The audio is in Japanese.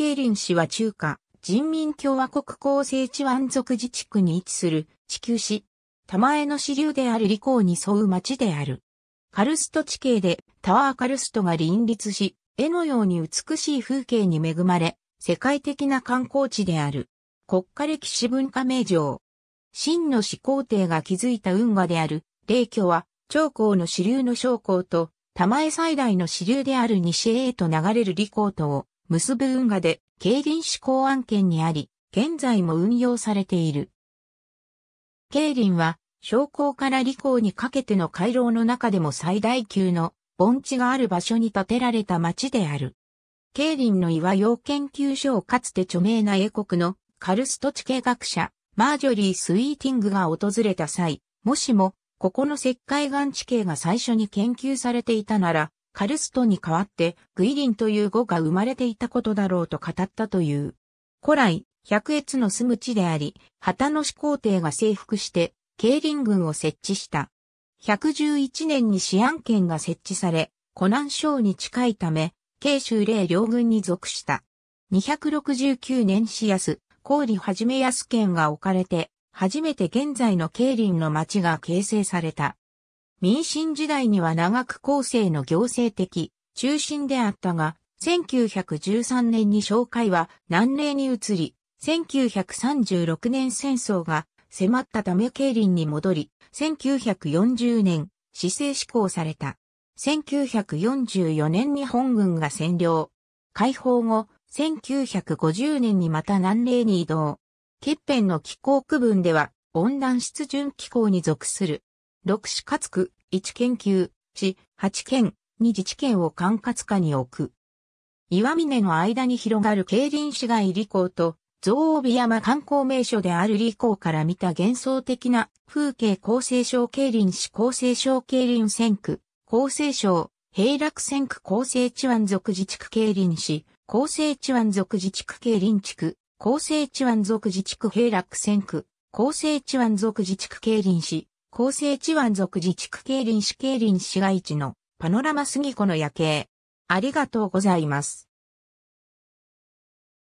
慶林市は中華人民共和国構成地湾族自治区に位置する地球市。玉江の支流である理工に沿う町である。カルスト地形でタワーカルストが林立し、絵のように美しい風景に恵まれ、世界的な観光地である。国家歴史文化名城。真の始皇帝が築いた運河である、霊居は、長江の支流の将校と、玉江最大の支流である西へと流れる理江とを結ぶ運河で競輪志向案件にあり、現在も運用されている。競輪は、商工から理工にかけての回廊の中でも最大級の盆地がある場所に建てられた町である。競輪の岩用研究所をかつて著名な英国のカルスト地形学者、マージョリー・スイーティングが訪れた際、もしも、ここの石灰岩地形が最初に研究されていたなら、カルストに代わってグイリンという語が生まれていたことだろうと語ったという。古来、百越の住む地であり、旗の始皇帝が征服して、慶林軍を設置した。111年に市安県が設置され、湖南省に近いため、慶州令両軍に属した。269年市安、高里はじめ安県が置かれて、初めて現在の慶林の町が形成された。民進時代には長く後世の行政的中心であったが、1913年に紹介は南嶺に移り、1936年戦争が迫ったため経林に戻り、1940年、市政施行された。1944年に本軍が占領。解放後、1950年にまた南嶺に移動。欠片の気候区分では、温暖湿潤気候に属する六市つ区、一研究、市、八県、二自治県を管轄下に置く。岩峰の間に広がる競輪市街理工と、増帯山観光名所である理工から見た幻想的な風景厚生省競輪市厚生省競輪選区、厚生省、平楽選区厚生地湾族自治区競輪市、厚生地湾族自治区競輪地区、厚生地湾族自治区平楽選区、厚生地湾族自治区競輪市、厚生地湾族自治区経林市経林市街地のパノラマ杉湖の夜景。ありがとうございます。